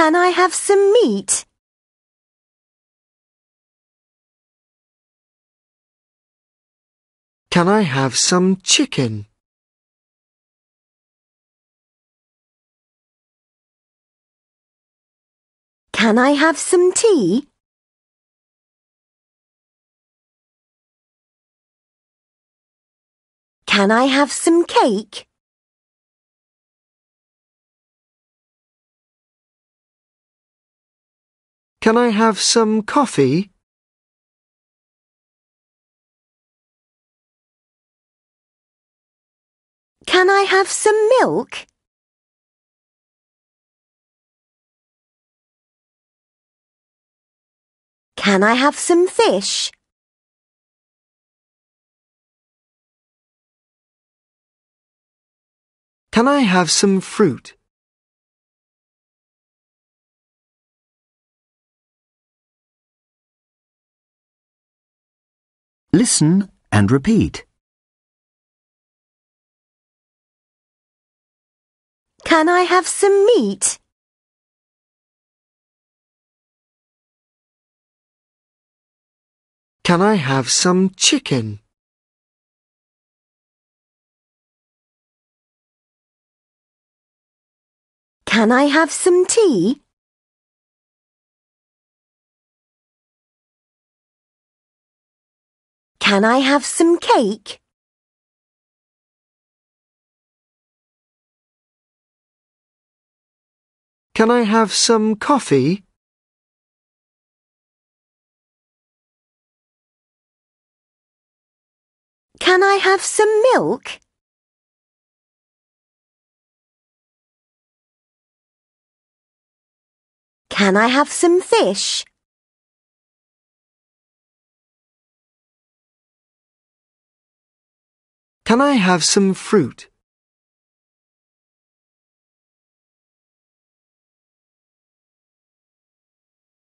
Can I have some meat? Can I have some chicken? Can I have some tea? Can I have some cake? Can I have some coffee? Can I have some milk? Can I have some fish? Can I have some fruit? Listen and repeat. Can I have some meat? Can I have some chicken? Can I have some tea? Can I have some cake? Can I have some coffee? Can I have some milk? Can I have some fish? Can I have some fruit?